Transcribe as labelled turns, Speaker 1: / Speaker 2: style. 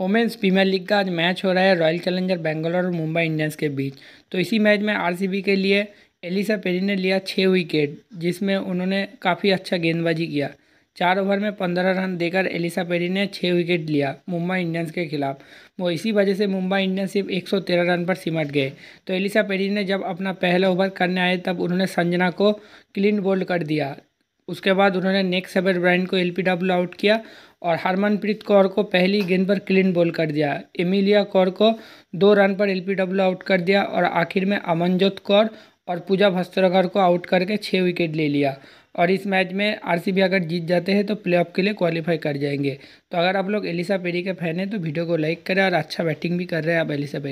Speaker 1: women's premiere league का आज match हो रहा है रॉयल चैलेंजर बेंगलोर और मुंबई इंडियंस के बीच तो इसी मैच में आरसीबी के लिए एलिसा पेरी ने लिया छः विकेट जिसमें उन्होंने काफ़ी अच्छा गेंदबाजी किया चार ओवर में पंद्रह रन देकर एलिसा पेरी ने छः विकेट लिया मुंबई इंडियंस के खिलाफ वो इसी वजह से मुंबई इंडियंस सिर्फ तेरह रन पर सिमट गए तो एलिसा पेरी ने जब अपना पहला ओवर करने आए तब उन्होंने संजना को क्लीन बोल्ड कर दिया उसके बाद उन्होंने नेक्स्ट सेबर ब्राइन को एल आउट किया और हरमनप्रीत कौर को पहली गेंद पर क्लीन बॉल कर दिया एमिलिया कौर को दो रन पर एलपीडब्ल्यू आउट कर दिया और आखिर में अमनजोत कौर और पूजा भस्त्रकर को आउट करके छः विकेट ले लिया और इस मैच में आरसीबी अगर जीत जाते हैं तो प्लेऑफ के लिए क्वालिफाई कर जाएंगे तो अगर आप लोग एलिसा पेरी के फैन हैं तो वीडियो को लाइक करें और अच्छा बैटिंग भी कर रहे हैं आप एलिसा पेरी